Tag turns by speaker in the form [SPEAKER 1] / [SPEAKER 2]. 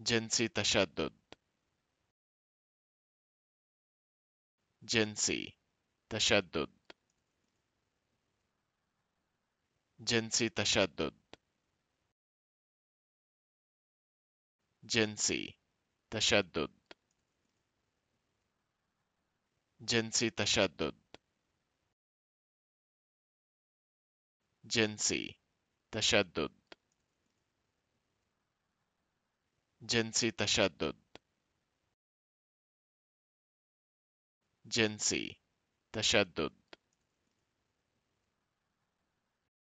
[SPEAKER 1] جنسي تشدد
[SPEAKER 2] جنسي تشدد جنسي تشدد جنسي تشدد جنسي تشدد جنسي تشدد جنسی تشدد جنسی تشدد